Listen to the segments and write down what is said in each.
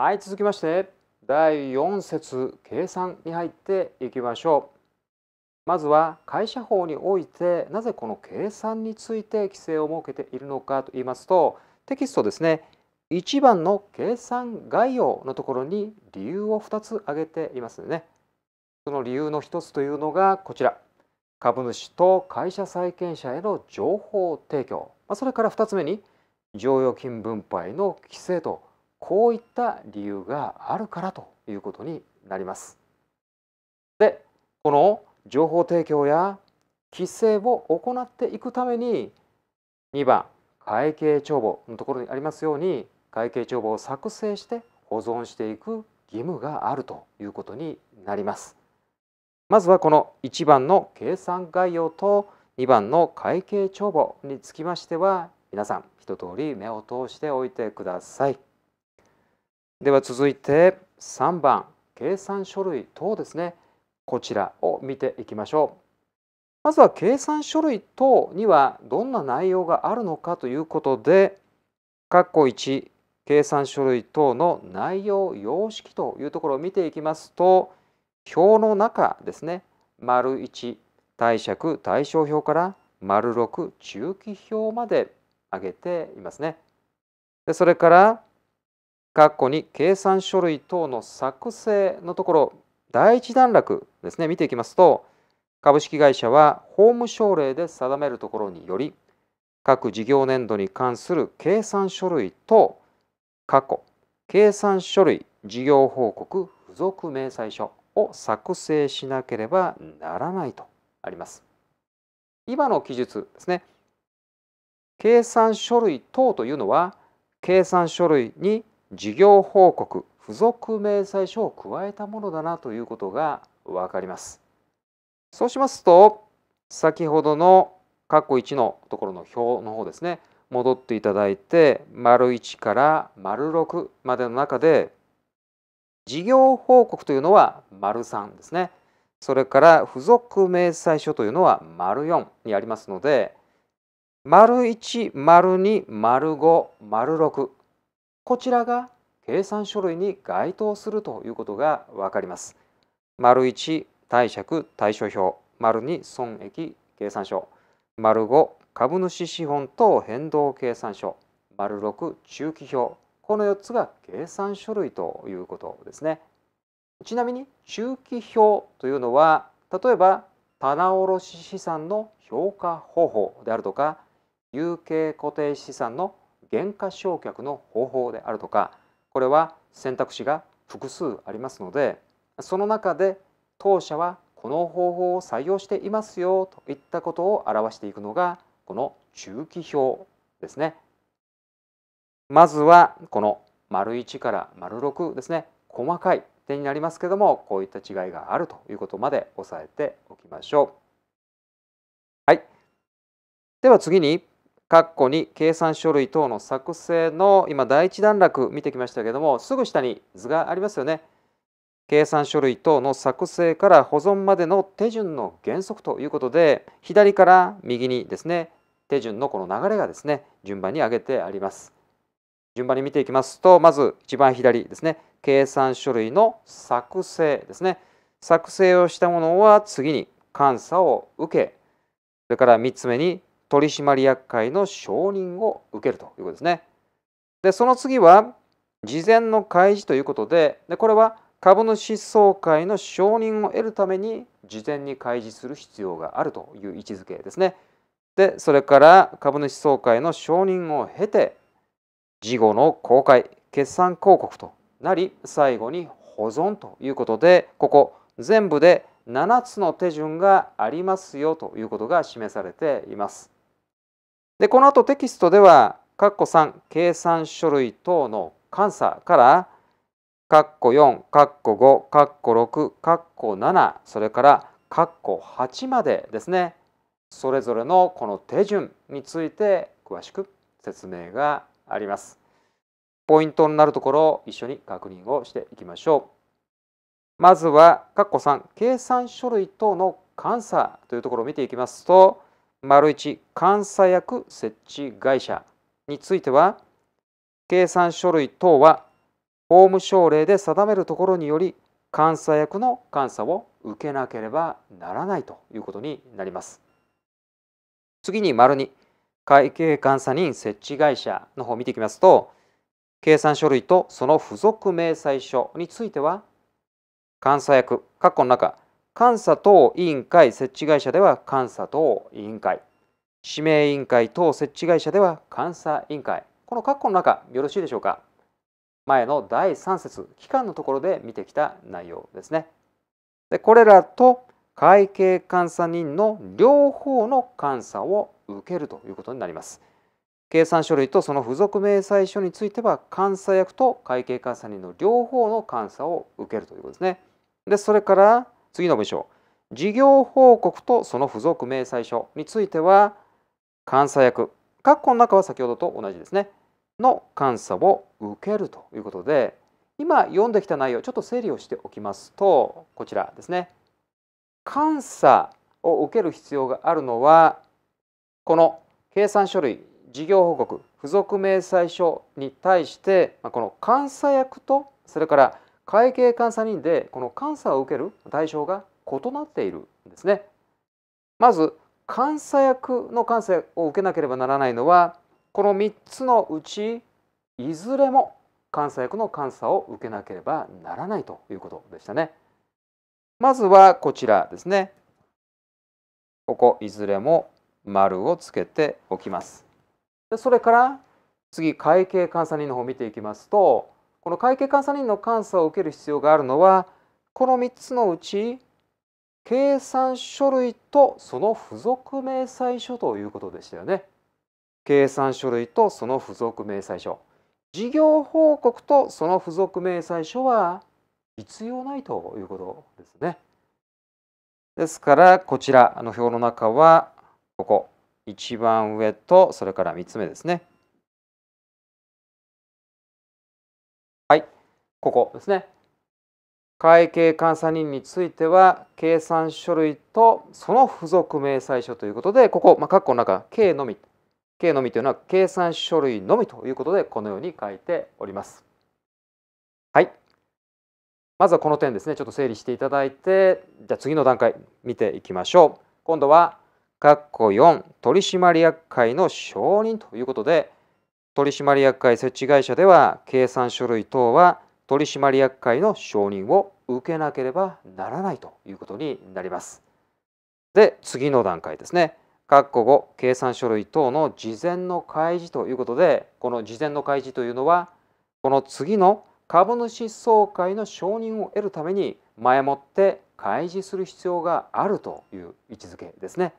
はい続きまして第4節計算に入っていきましょうまずは会社法においてなぜこの計算について規制を設けているのかと言いますとテキストですね1番の計算概要のところに理由を2つ挙げていますねその理由の1つというのがこちら株主と会社債権者への情報提供それから2つ目に剰余金分配の規制とこういった理由があるからということになります。でこの情報提供や規制を行っていくために2番会計帳簿のところにありますように会計帳簿を作成して保存していく義務があるということになります。まずはこの1番の計算概要と2番の会計帳簿につきましては皆さん一通り目を通しておいてください。では続いて3番計算書類等ですねこちらを見ていきましょうまずは計算書類等にはどんな内容があるのかということで括弧1計算書類等の内容様式というところを見ていきますと表の中ですね丸1貸借対照表から丸6中期表まで上げていますねそれから括弧に計算書類等の作成のところ、第一段落ですね、見ていきますと、株式会社は法務省令で定めるところにより、各事業年度に関する計算書類等、過去、計算書類、事業報告、付属明細書を作成しなければならないとあります。今の記述ですね。計算書類等というのは、計算書類に事業報告付属明細書を加えたものだなということがわかります。そうしますと先ほどの括弧1のところの表の方ですね戻っていただいて丸1から丸6までの中で事業報告というのは丸3ですねそれから付属明細書というのは丸4にありますので丸1丸2丸5丸6こちらが計算書類に該当するということがわかります。丸1、貸借対照表。丸2、損益計算書。丸5、株主資本等変動計算書。丸6、中期表。この4つが計算書類ということですね。ちなみに中期表というのは例えば棚卸資産の評価方法であるとか有形固定資産の減価償却の方法であるとかこれは選択肢が複数ありますのでその中で当社はこの方法を採用していますよといったことを表していくのがこの中期表ですね。まずはこの丸1から丸6ですね細かい点になりますけどもこういった違いがあるということまで押さえておきましょう。はい、では次に括弧に計算書類等の作成の今第一段落見てきましたけどもすぐ下に図がありますよね。計算書類等の作成から保存までの手順の原則ということで左から右にですね手順のこの流れがですね順番に上げてあります。順番に見ていきますとまず一番左ですね計算書類の作成ですね作成をしたものは次に監査を受けそれから3つ目に取締役会の承認を受けるということですね。でその次は事前の開示ということででこれは株主総会の承認を得るために事前に開示する必要があるという位置づけですね。でそれから株主総会の承認を経て事後の公開決算広告となり最後に保存ということでここ全部で7つの手順がありますよということが示されています。でこの後テキストでは括弧3計算書類等の監査から括弧4括弧5括弧6括弧7それから括弧8までですねそれぞれのこの手順について詳しく説明があります。ポイントになるところを一緒に確認をしていきましょう。まずは括弧3計算書類等の監査というところを見ていきますと丸1監査役設置会社については計算書類等は法務省令で定めるところにより監査役の監査を受けなければならないということになります次に丸2会計監査人設置会社の方を見ていきますと計算書類とその付属明細書については監査役括弧の中監査等委員会設置会社では監査等委員会指名委員会等設置会社では監査委員会この括弧の中よろしいでしょうか前の第3節期間のところで見てきた内容ですねでこれらと会計監査人の両方の監査を受けるということになります計算書類とその付属明細書については監査役と会計監査人の両方の監査を受けるということですねでそれから次の文章事業報告とその付属明細書については監査役括弧の中は先ほどと同じですねの監査を受けるということで今読んできた内容ちょっと整理をしておきますとこちらですね監査を受ける必要があるのはこの計算書類事業報告付属明細書に対してこの監査役とそれから会計監査人でこの監査を受ける対象が異なっているんですね。まず監査役の監査を受けなければならないのはこの3つのうちいずれも監査役の監査を受けなければならないということでしたね。まずはこちらですね。ここいずれも丸をつけておきます。それから次会計監査人の方を見ていきますとこの会計監査人の監査を受ける必要があるのはこの3つのうち計算書類とその付属明細書ということでしたよね。計算書類とその付属明細書。事業報告とその付属明細書は必要ないということですね。ですからこちらの表の中はここ一番上とそれから3つ目ですねここですね。会計監査人については、計算書類とその付属明細書ということで、ここ、まあ、括弧の中、K のみ。K のみというのは計算書類のみということで、このように書いております。はい。まずはこの点ですね、ちょっと整理していただいて、じゃあ次の段階見ていきましょう。今度は、括弧4、取締役会の承認ということで、取締役会設置会社では、計算書類等は、取締役会の承認を受けなければならないということになります。で次の段階ですね。括弧後計算書類等の事前の開示ということでこの事前の開示というのはこの次の株主総会の承認を得るために前もって開示する必要があるという位置づけですね。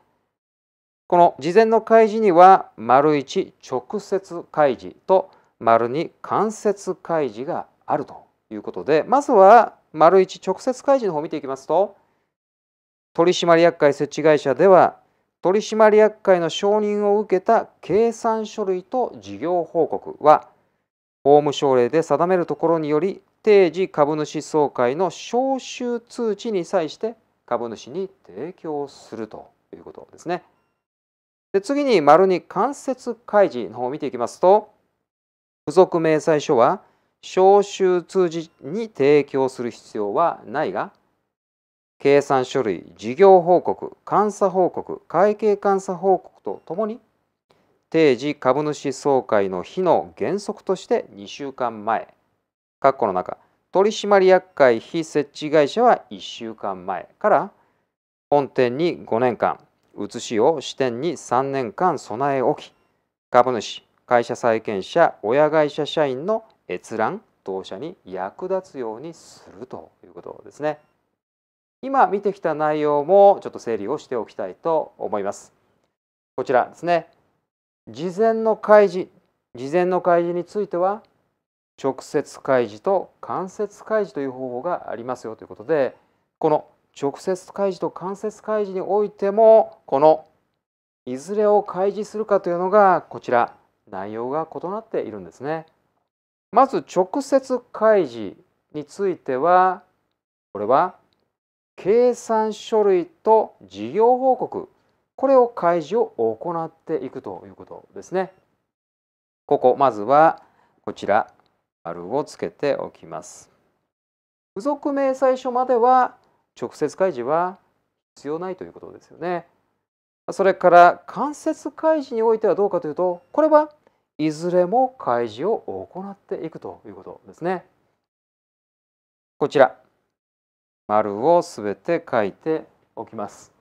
この事前の開示には丸1直接開示と丸2間接開示があるということでまずは丸一直接開示の方を見ていきますと取締役会設置会社では取締役会の承認を受けた計算書類と事業報告は法務省令で定めるところにより定時株主総会の招集通知に際して株主に提供するということですね。で次に丸に間接開示の方を見ていきますと付属明細書は招集通知に提供する必要はないが計算書類事業報告監査報告会計監査報告とともに定時株主総会の日の原則として2週間前括弧の中取締役会非設置会社は1週間前から本店に5年間移しを支店に3年間備え置き株主会社債権者親会社社員の閲覧当社に役立つようにするということですね今見てきた内容もちょっと整理をしておきたいと思いますこちらですね事前の開示事前の開示については直接開示と間接開示という方法がありますよということでこの直接開示と間接開示においてもこのいずれを開示するかというのがこちら内容が異なっているんですね。まず直接開示についてはこれは計算書類と事業報告これを開示を行っていくということですね。ここまずはこちら丸をつけておきます。付属明細書までは直接開示は必要ないということですよね。それから間接開示においてはどうかというとこれはいずれも開示を行っていくということですね。こちら丸をすべて書いておきます。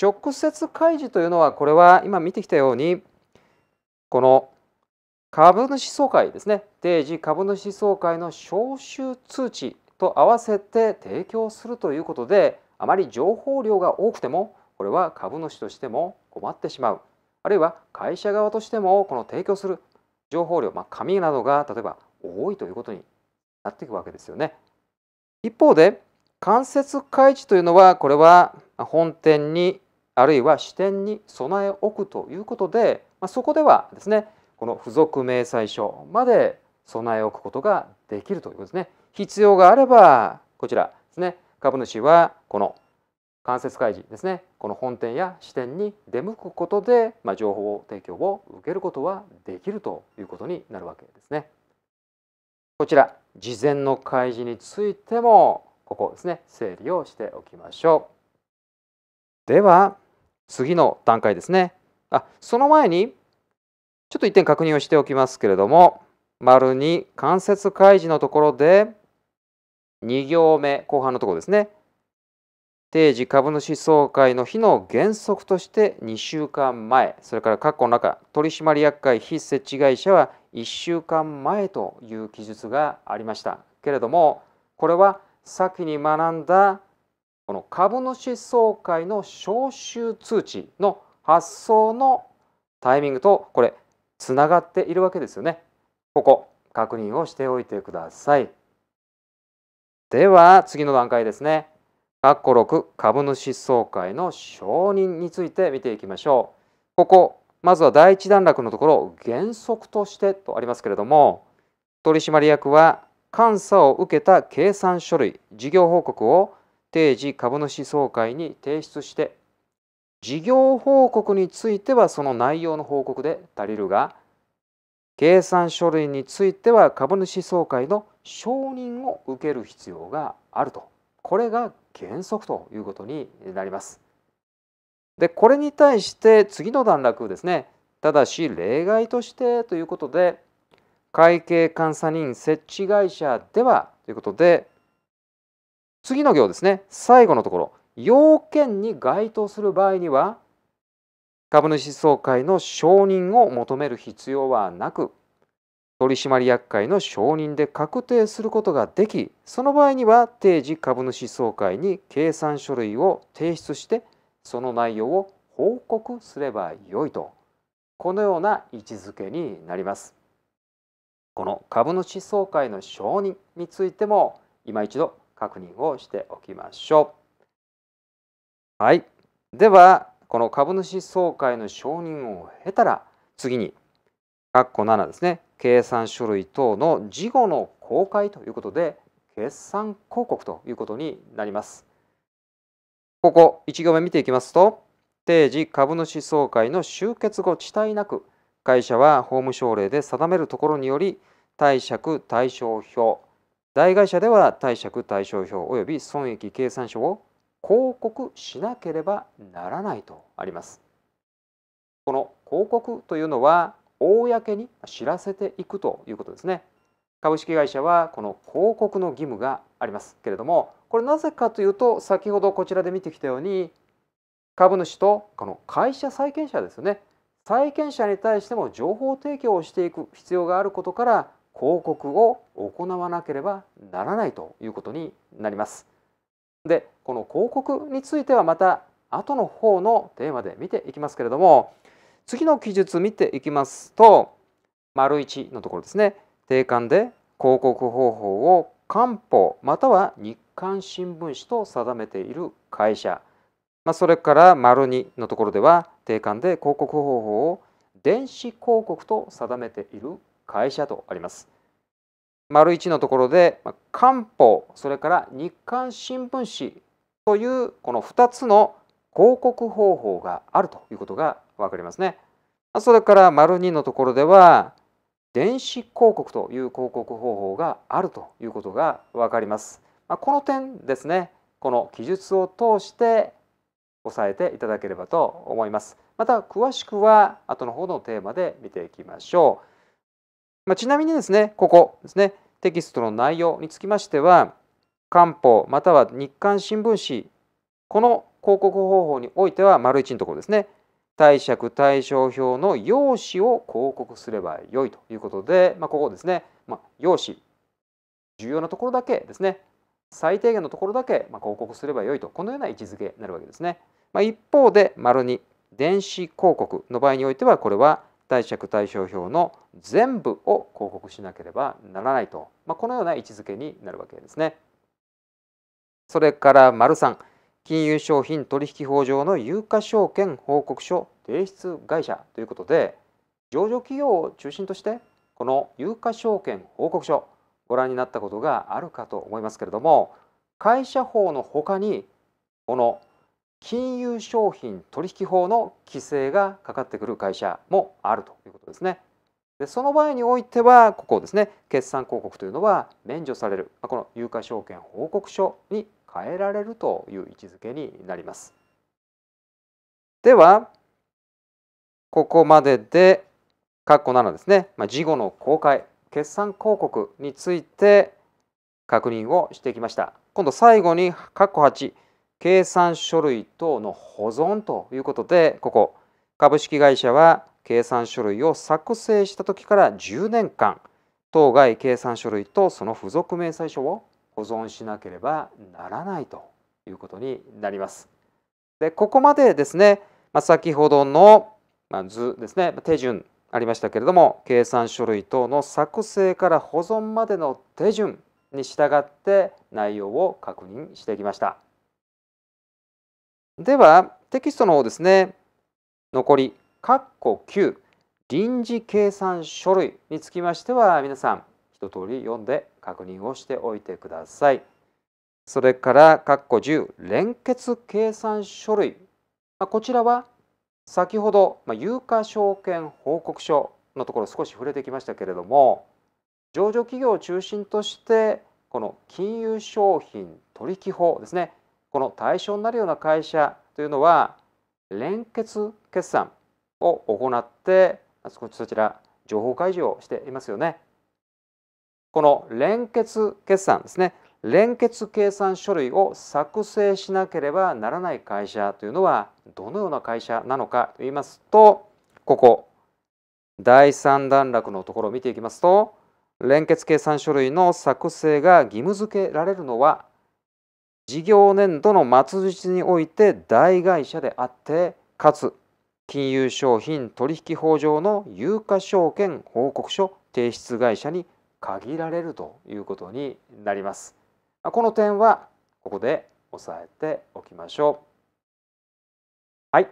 直接開示というのはこれは今見てきたようにこの株主総会ですね定時株主総会の招集通知と合わせて提供するということであまり情報量が多くてもこれは株主としても困ってしまうあるいは会社側としてもこの提供する情報量、まあ、紙などが例えば多いということになっていくわけですよね。一方で間接開示というのはこれは本店にあるいは支店に備え置くということで、まあ、そこではですねこの付属明細書まで備え置くことができるということですね。必要があればこちらですね株主はこの間接開示ですねこの本店や支店に出向くことで、まあ、情報提供を受けることはできるということになるわけですね。こちら事前の開示についてもここですね整理をしておきましょう。では次の段階ですね。あその前にちょっと一点確認をしておきますけれども丸2間接開示のところで2行目後半のところですね定時株主総会の日の原則として2週間前、それから括弧の中、取締役会非設置会社は1週間前という記述がありましたけれども、これは先に学んだこの株主総会の招集通知の発送のタイミングとこれつながっているわけですよね。ここ確認をしておいてください。では次の段階ですね。括弧6株主総会の承認について見ていきましょう。ここまずは第一段落のところ原則としてとありますけれども取締役は監査を受けた計算書類事業報告を定時株主総会に提出して事業報告についてはその内容の報告で足りるが計算書類については株主総会の承認を受ける必要があるとこれが原則ということになります。でこれに対して次の段落ですねただし例外としてということで会計監査人設置会社ではということで次の行ですね最後のところ要件に該当する場合には株主総会の承認を求める必要はなく取締役会の承認で確定することができその場合には定時株主総会に計算書類を提出してその内容を報告すればよいとこのような位置づけになりますこの株主総会の承認についても今一度確認をしておきましょうはいではこの株主総会の承認を経たら次に括弧7ですね計算書類等の事後の公開ということで決算広告ということになります。ここ1行目見ていきますと定時株主総会の終結後遅滞なく会社は法務省令で定めるところにより貸借対照表大会社では貸借対照表及び損益計算書を広告しなければならないとあります。この広告というのは公に知らせていくということですね株式会社はこの広告の義務がありますけれどもこれなぜかというと先ほどこちらで見てきたように株主とこの会社債権者ですよね債権者に対しても情報提供をしていく必要があることから広告を行わなければならないということになります。でこの広告についてはまた後の方のテーマで見ていきますけれども次の記述見ていきますと丸一のところですね定款で広告方法を官報または日刊新聞紙と定めている会社、まあ、それから丸二のところでは定款で広告方法を電子広告と定めている会社とあります。丸一のところで官報それから日刊新聞紙というこの2つの広告方法があるということが分かりますね。それから、丸2のところでは、電子広告という広告方法があるということが分かります。まこの点ですね、この記述を通して押さえていただければと思います。また、詳しくは後の方のテーマで見ていきましょう。まちなみにですね、ここですね、テキストの内容につきましては、官報または日刊新聞紙この広告方法においては丸1のところですね貸借対照表の用紙を広告すればよいということで、まあ、ここですね、まあ、用紙重要なところだけですね最低限のところだけ、まあ、広告すればよいとこのような位置づけになるわけですね、まあ、一方で丸2電子広告の場合においてはこれは貸借対照表の全部を広告しなければならないと、まあ、このような位置づけになるわけですねそれから丸3金融商品取引法上の有価証券報告書提出会社ということで上場企業を中心としてこの有価証券報告書ご覧になったことがあるかと思いますけれども会社法のほかにこの金融商品取引法の規制がかかってくる会社もあるということですね。でその場合においてはここですね決算広告というのは免除されるこの有価証券報告書に変えられるという位置づけになります。ではここまでで括弧7ですね、まあ、事後の公開決算広告について確認をしてきました。今度最後に括弧8計算書類等の保存ということでここ株式会社は計算書類を作成した時から10年間当該計算書類とその付属明細書を保存しなければならないということになります。でここまでですね、まあ、先ほどの図ですね手順ありましたけれども計算書類等の作成から保存までの手順に従って内容を確認してきました。ではテキストの方ですね残り括弧9臨時計算書類につきましては皆さん一通り読んで確認をしておいてください。それから、括弧10、連結計算書類。まこちらは、先ほど、まあ、有価証券報告書のところ少し触れてきましたけれども、上場企業を中心として、この金融商品取引法ですね、この対象になるような会社というのは、連結決算を行って、そちら、情報開示をしていますよね。この連結決算ですね連結計算書類を作成しなければならない会社というのはどのような会社なのかと言いますとここ第3段落のところを見ていきますと連結計算書類の作成が義務付けられるのは事業年度の末日において大会社であってかつ金融商品取引法上の有価証券報告書提出会社に限られるということになります。この点はここで押さえておきましょう。はい。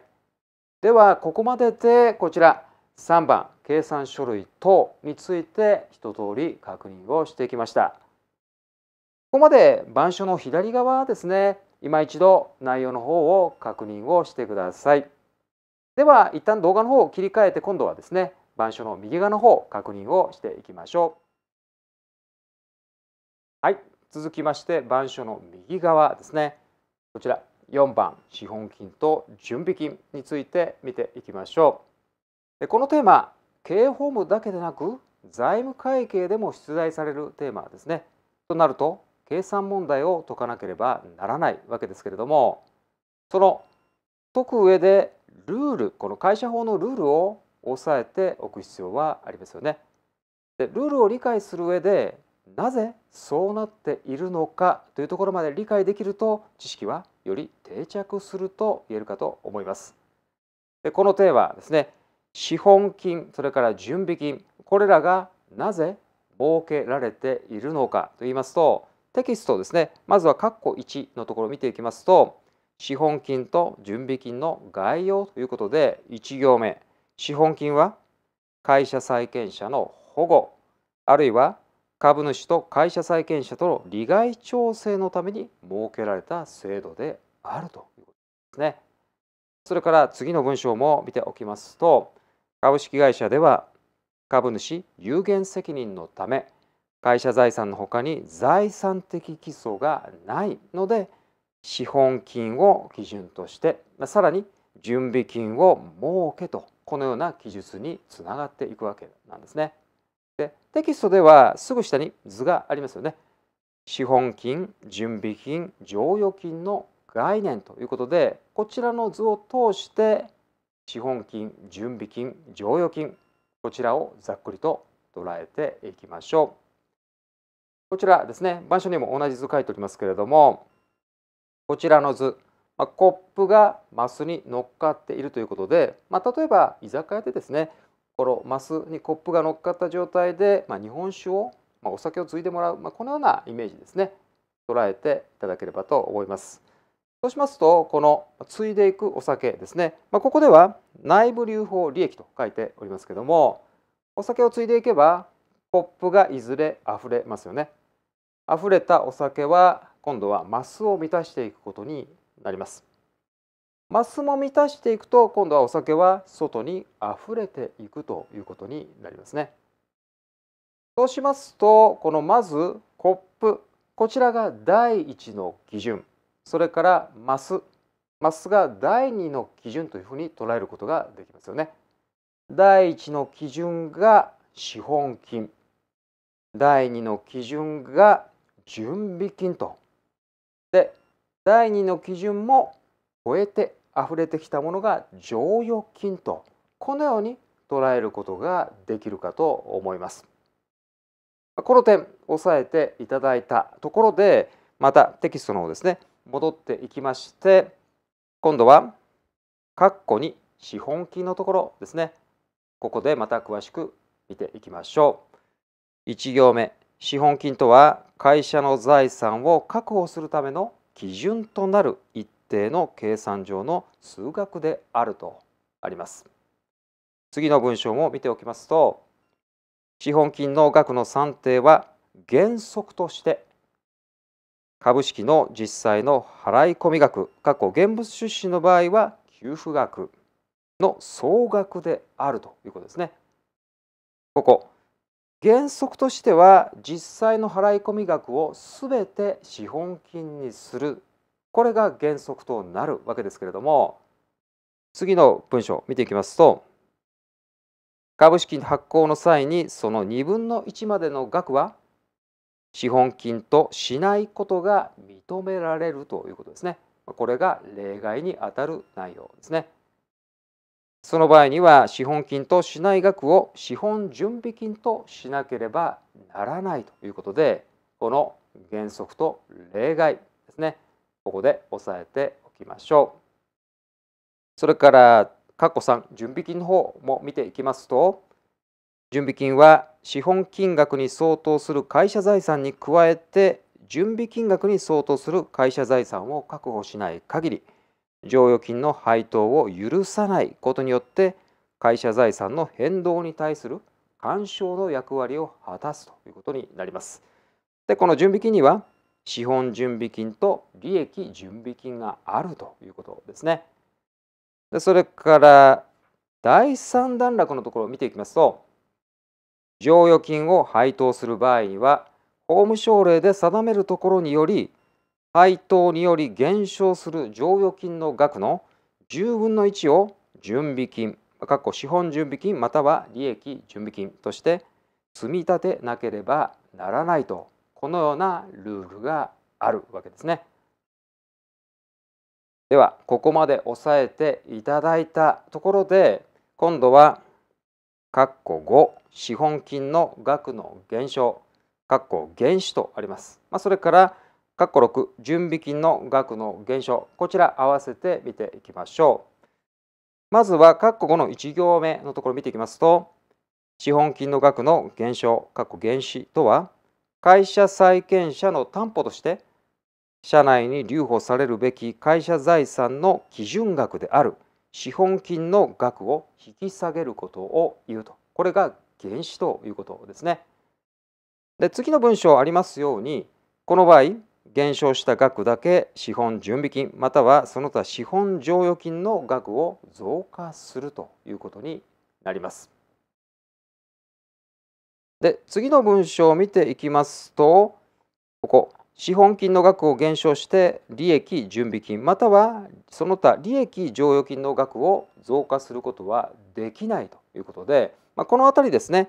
ではここまででこちら3番計算書類等について一通り確認をしてきました。ここまで板書の左側ですね今一度内容の方を確認をしてくださいでは一旦動画の方を切り替えて今度はですね板書の右側の方確認をしていきましょうはい続きまして板書の右側ですねこちら4番資本金と準備金について見ていきましょうこのテーマ経営法務だけでなく財務会計でも出題されるテーマですねとなると計算問題を解かなければならないわけですけれどもその解く上でルールこの会社法のルールを押さえておく必要はありますよねでルールを理解する上でなぜそうなっているのかというところまで理解できると知識はより定着すると言えるかと思います。でこのテーマですね資本金それから準備金これらがなぜ設けられているのかと言いますとテキストですねまずは括弧1のところを見ていきますと資本金と準備金の概要ということで1行目資本金は会社債権者の保護あるいは株主と会社債権者との利害調整のために設けられた制度であるということですね。それから次の文章も見ておきますと株式会社では株主有限責任のため会社財産のほかに財産的基礎がないので資本金を基準としてさらに準備金を設けとこのような記述につながっていくわけなんですね。テキストではすぐ下に図がありますよね。資本金、準備金、剰余金の概念ということでこちらの図を通して資本金、準備金、剰余金こちらをざっくりと捉えていきましょう。こちらですね、板書にも同じ図書いておりますけれどもこちらの図、まあ、コップがマスに乗っかっているということで、まあ、例えば居酒屋でですねころマスにコップが乗っかった状態で、まあ、日本酒を、まあ、お酒をついでもらう、まあ、このようなイメージですね捉えていただければと思います。そうしますとこのついでいくお酒ですね、まここでは内部留保利益と書いておりますけどもお酒をついでいけばコップがいずれ溢れますよね。溢れたお酒は今度はマスを満たしていくことになります。マスも満たしていくと今度はお酒は外に溢れていくということになりますね。そうしますとこのまずコップこちらが第一の基準それからマスマスが第2の基準というふうに捉えることができますよね。第1の基準が資本金第2の基準が準備金とで第2の基準も超えて溢れてきたものが剰余金とこのように捉えることができるかと思います。この点押さえていただいたところでまたテキストの方ですね戻っていきまして今度は括弧に資本金のところですねここでまた詳しく見ていきましょう1行目資本金とは会社の財産を確保するための基準となる一定の計算上の数学であるとあります。次の文章も見ておきますと資本金の額の算定は原則として株式の実際の払い込み額過去現物出資の場合は給付額の総額であるということですね。ここ原則としては実際の払い込み額を全て資本金にするこれが原則となるわけですけれども次の文章を見ていきますと株式発行の際にその2分の1までの額は資本金としないことが認められるということですね。これが例外にあたる内容ですね。その場合には資本金としない額を資本準備金としなければならないということでこの原則と例外ですねここで押さえておきましょう。それから、括弧3、準備金の方も見ていきますと、準備金は資本金額に相当する会社財産に加えて、準備金額に相当する会社財産を確保しない限り、剰余金の配当を許さないことによって、会社財産の変動に対する干渉の役割を果たすということになります。で、この準備金には、資本準備金と利益準備金があるということですね。でそれから第3段落のところを見ていきますと剰余金を配当する場合には法務省令で定めるところにより配当により減少する剰余金の額の10分の1を準備金かっこ資本準備金または利益準備金として積み立てなければならないとこのようなルールがあるわけですね。ではここまで押さえていただいたところで今度は括弧5資本金の額の減少括弧減資とあります。まあ、それから括弧6準備金の額の減少こちら合わせて見ていきましょう。まずは括弧5の1行目のところを見ていきますと資本金の額の減少括弧減資とは会社債権者の担保として社内に留保されるべき会社財産の基準額である資本金の額を引き下げることを言うとこれが原資ということですね。で次の文章ありますようにこの場合減少した額だけ資本準備金またはその他資本剰余金の額を増加するということになります。で、次の文章を見ていきますと、ここ、資本金の額を減少して利益準備金またはその他利益剰余金の額を増加することはできないということで、まあ、この辺りですね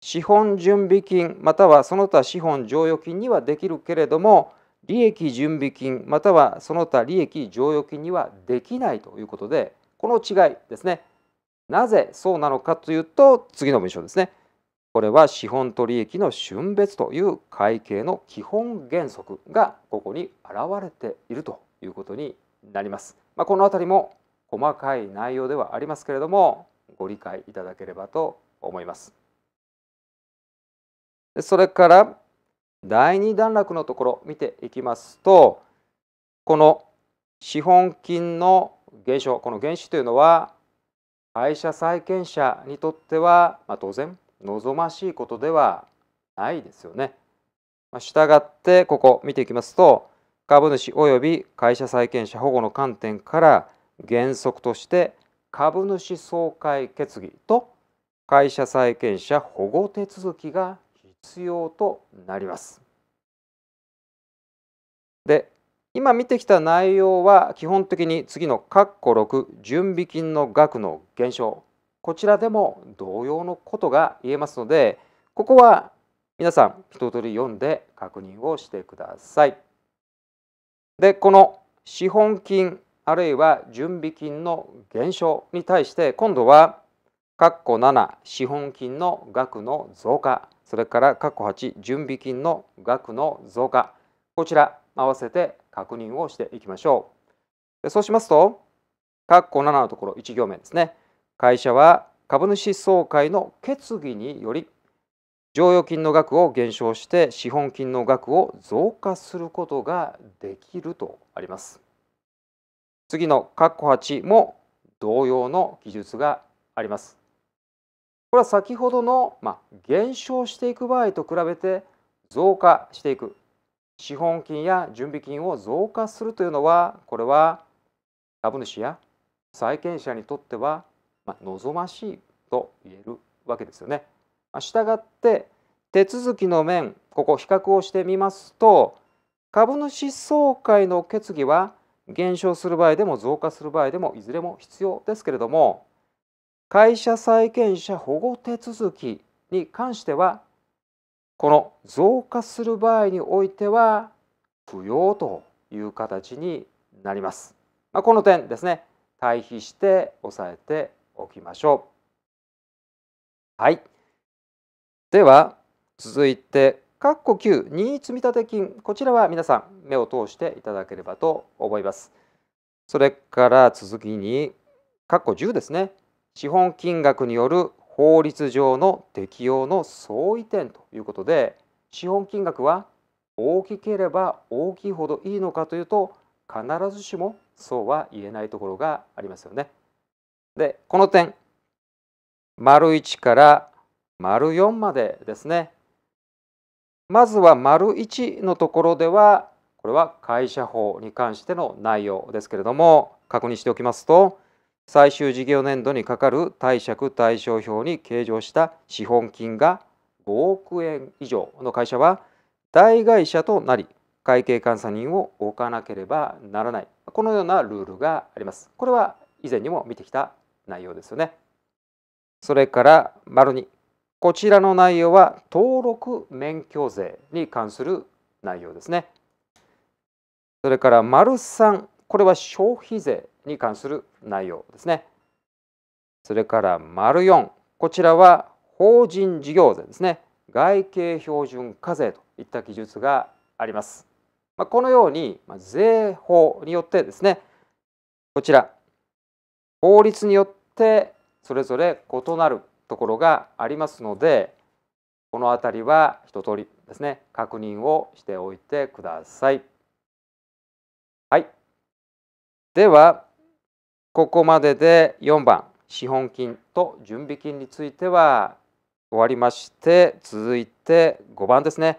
資本準備金またはその他資本剰余金にはできるけれども利益準備金またはその他利益剰余金にはできないということでこの違いですねなぜそうなのかというと次の文章ですね。これは資本取益の瞬別という会計の基本原則がここに表れているということになります。まあ、このあたりも細かい内容ではありますけれどもご理解いただければと思います。それから第2段落のところ見ていきますとこの資本金の減少この減資というのは会社債権者にとっては、当然望ましいことではないですよね。したがってここ見ていきますと株主及び会社債権者保護の観点から原則として株主総会決議と会社債権者保護手続きが必要となります。で今見てきた内容は基本的に次の括弧6準備金の額の減少こちらでも同様のことが言えますのでここは皆さん一通り読んで確認をしてください。でこの資本金あるいは準備金の減少に対して今度は括弧7資本金の額の増加それから括弧8準備金の額の増加こちら合わせて確認をしていきましょう。そうしますと括弧7のところ1行目ですね会社は株主総会の決議により剰余金の額を減少して資本金の額を増加することができるとあります次の括弧8も同様の記述がありますこれは先ほどの、まあ、減少していく場合と比べて増加していく資本金や準備金を増加するというのはこれは株主や債権者にとってはまあ、望ましいと言えるわけですよね。したがって手続きの面ここ比較をしてみますと株主総会の決議は減少する場合でも増加する場合でもいずれも必要ですけれども会社債権者保護手続きに関してはこの増加する場合においては不要という形になります。まあ、この点ですね対比して押さえておきましょう。はい。では続いて括弧9、任意積立金。こちらは皆さん目を通していただければと思います。それから続きに、括弧10ですね。資本金額による法律上の適用の相違点ということで、資本金額は大きければ大きいほどいいのかというと、必ずしもそうは言えないところがありますよね。で、この点、丸一から丸四までですね。まずは丸1のところでは、これは会社法に関しての内容ですけれども、確認しておきますと、最終事業年度にかかる貸借対照表に計上した資本金が5億円以上の会社は代替社となり会計監査人を置かなければならないこのようなルールがあります。これは以前にも見てきた内容ですよね。それから丸2こちらの内容は登録免許税に関する内容ですね。それから丸3これは消費税に関する内容ですね。それから丸4こちらは法人事業税ですね。外形標準課税といった記述があります。まあ、このように税法によってですねこちら法律によってそれぞれ異なるところがありますのでこの辺りは一通りですね確認をしておいてください。はい、ではここまでで4番資本金と準備金については終わりまして続いて5番ですね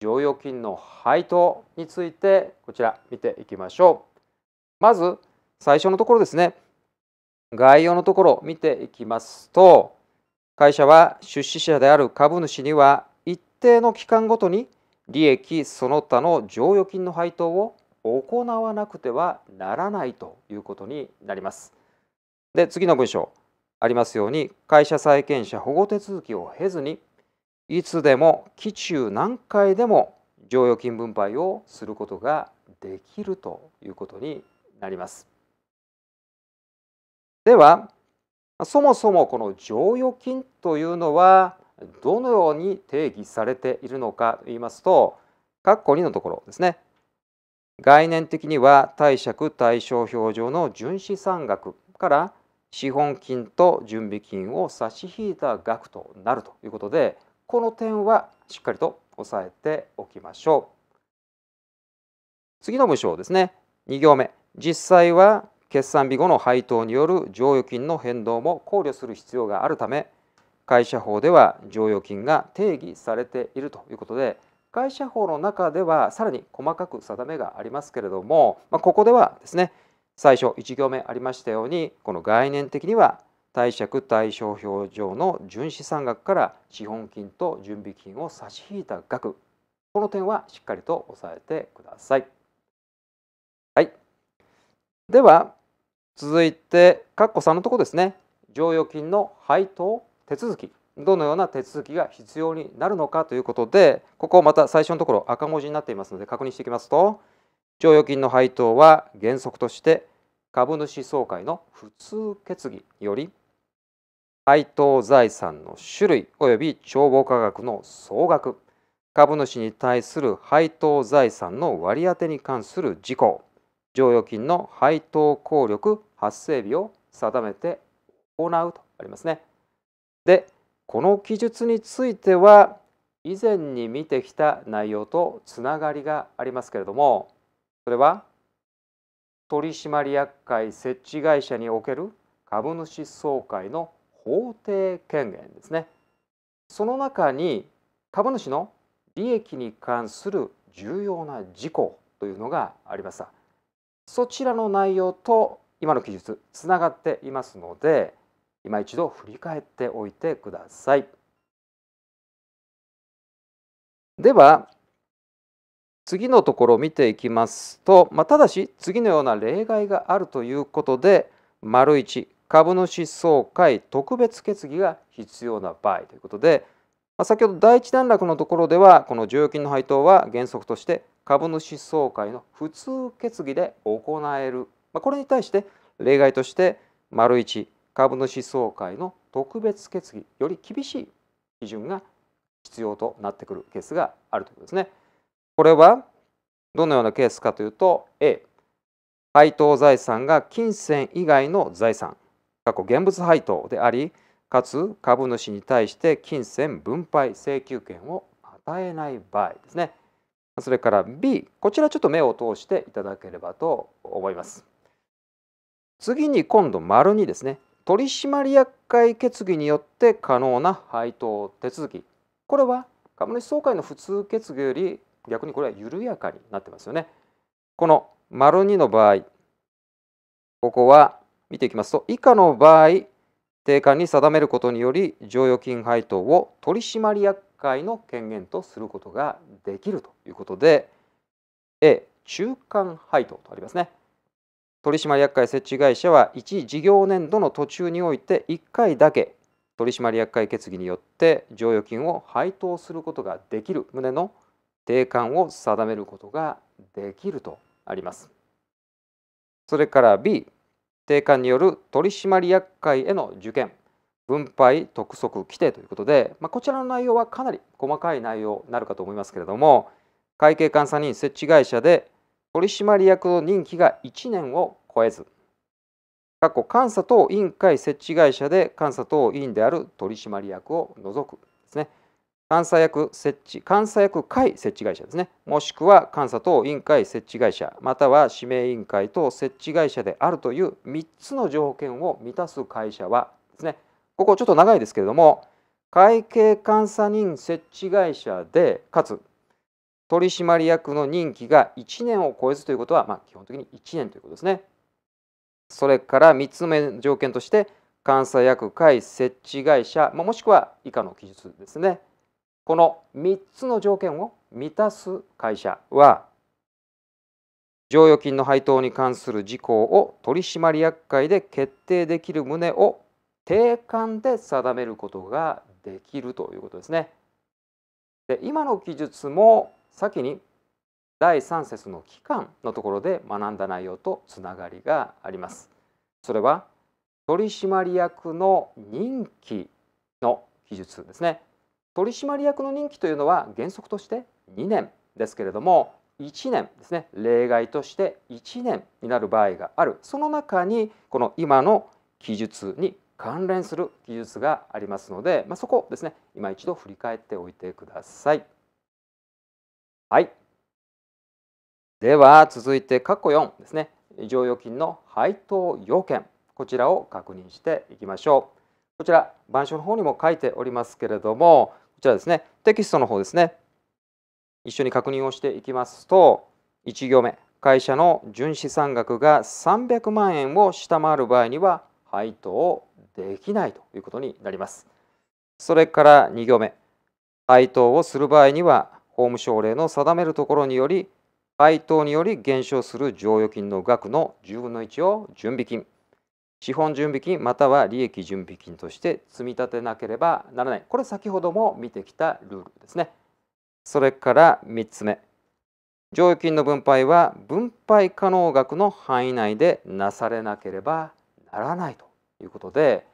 剰余金の配当についてこちら見ていきましょう。まず最初のところですね概要のところを見ていきますと、会社は出資者である株主には一定の期間ごとに利益その他の剰余金の配当を行わなくてはならないということになります。で次の文章ありますように会社債権者保護手続きを経ずにいつでも期中何回でも剰余金分配をすることができるということになります。ではそもそもこの剰余金というのはどのように定義されているのかといいますと括弧2のところですね概念的には貸借対照表上の純資産額から資本金と準備金を差し引いた額となるということでこの点はしっかりと押さえておきましょう次の文章ですね2行目実際は決算日後の配当による剰余金の変動も考慮する必要があるため会社法では剰余金が定義されているということで会社法の中ではさらに細かく定めがありますけれども、まあ、ここではですね最初1行目ありましたようにこの概念的には貸借対照表上の純資産額から資本金と準備金を差し引いた額この点はしっかりと押さえてください。では続いて括弧3のところですね剰余金の配当手続きどのような手続きが必要になるのかということでここまた最初のところ赤文字になっていますので確認していきますと剰余金の配当は原則として株主総会の普通決議より配当財産の種類及び帳簿価額の総額株主に対する配当財産の割り当てに関する事項剰余金の配当効力発生日を定めて行うとありますね。でこの記述については以前に見てきた内容とつながりがありますけれどもそれは取締役会設置会社における株主総会の法定権限ですねその中に株主の利益に関する重要な事項というのがありましたそちらの内容と今の記述つながっていますので今一度振り返っておいてください。では次のところを見ていきますと、まあ、ただし次のような例外があるということで丸一株主総会特別決議が必要な場合ということで、まあ、先ほど第一段落のところではこの剰余金の配当は原則として株主総会の普通決議で行える、まあ、これに対して例外として丸1株主総会の特別決議より厳しい基準が必要となってくるケースがあるということですね。これはどのようなケースかというと A 配当財産が金銭以外の財産過去現物配当でありかつ株主に対して金銭分配請求権を与えない場合ですね。それから B こちらちょっと目を通していただければと思います。次に今度丸にですね取締役会決議によって可能な配当手続きこれは株主総会の普通決議より逆にこれは緩やかになってますよね。この丸2の場合ここは見ていきますと以下の場合定款に定めることにより剰余金配当を取締役会の権限とすることができるということで A 中間配当とありますね取締役会設置会社は1事業年度の途中において1回だけ取締役会決議によって剰余金を配当することができる旨の定款を定めることができるとあります。それから B 定款による取締役会への受験分配督促規定ということで、まあ、こちらの内容はかなり細かい内容になるかと思いますけれども会計監査人設置会社で取締役の任期が1年を超えず過去監査等委員会設置会社で監査等委員である取締役を除くですね監査役設置監査役会設置会社ですねもしくは監査等委員会設置会社または指名委員会等設置会社であるという3つの条件を満たす会社はですねここちょっと長いですけれども会計監査人設置会社でかつ取締役の任期が1年を超えずということは、まあ、基本的に1年ということですね。それから3つ目の条件として監査役会設置会社、まもしくは以下の記述ですね。この3つの条件を満たす会社は剰余金の配当に関する事項を取締役会で決定できる旨を定款で定めることができるということですね。で今の記述も先に第3節の期間のところで学んだ内容とつながりがあります。それは取締役の任期の記述ですね。取締役の任期というのは原則として2年ですけれども1年ですね例外として1年になる場合があるその中にこの今の記述に関連する技術がありますので、まあ、そこですね今一度振り返っておいてください。はい、では続いて括弧4ですね剰余金の配当要件こちらを確認していきましょう。こちら板書の方にも書いておりますけれどもこちらですねテキストの方ですね一緒に確認をしていきますと1行目会社の純資産額が300万円を下回る場合には配当できないということになります。それから2行目。配当をする場合には、法務省令の定めるところにより、配当により減少する剰余金の額の10分の1を準備金、資本準備金または利益準備金として積み立てなければならない。これ先ほども見てきたルールですね。それから3つ目。剰余金の分配は分配可能額の範囲内でなされなければならないということで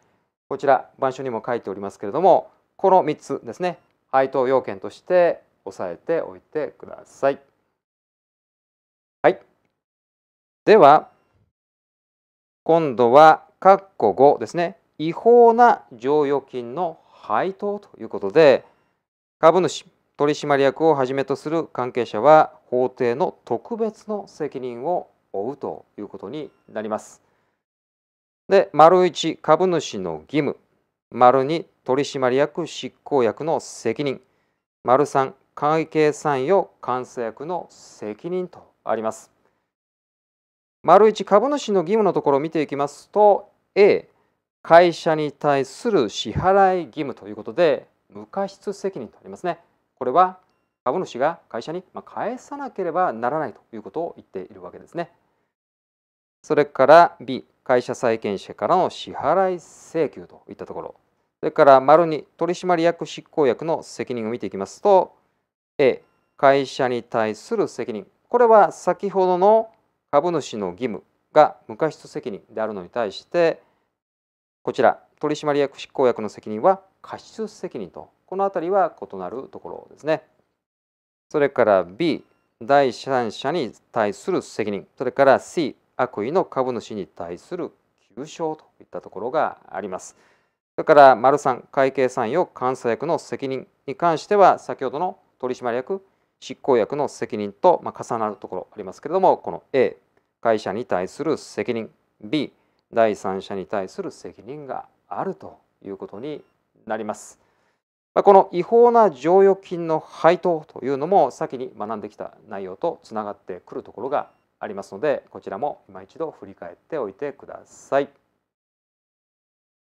こちら板書にも書いておりますけれどもこの3つですね配当要件として押さえておいてください。はい、では今度は括弧5ですね違法な剰余金の配当ということで株主取締役をはじめとする関係者は法廷の特別の責任を負うということになります。で、丸1、株主の義務。丸2、取締役執行役の責任。丸3、会計参与監査役の責任とあります。丸1、株主の義務のところを見ていきますと、A、会社に対する支払い義務ということで、無過失責任とありますね。これは株主が会社に返さなければならないということを言っているわけですね。それから B、会社債権者からの支払い請求といったところそれから丸2取締役執行役の責任を見ていきますと A 会社に対する責任これは先ほどの株主の義務が無過失責任であるのに対してこちら取締役執行役の責任は過失責任とこの辺りは異なるところですね。それから B 第三者に対する責任それから C 悪意の株主に対する急償といったところがあります。それから丸3会計参与監査役の責任に関しては先ほどの取締役執行役の責任と、ま重なるところありますけれどもこの A 会社に対する責任 B 第三者に対する責任があるということになります。この違法な剰余金の配当というのも先に学んできた内容とつながってくるところがありますのでこちらも今一度振り返っておいてください。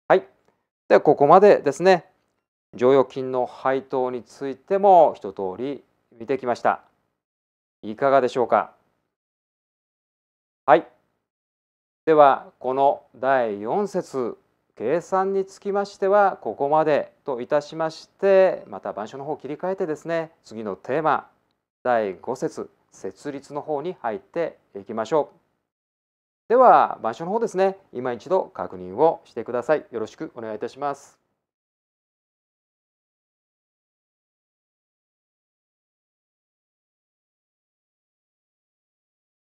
はい、ではここまでですね剰余金の配当についても一通り見てきました。いかがでしょうかはい。ではこの第4節計算につきましてはここまでといたしましてまた板書の方を切り替えてですね次のテーマ第5節設立の方に入っていきましょう。では、板書の方ですね、今一度確認をしてください。よろしくお願いいたします。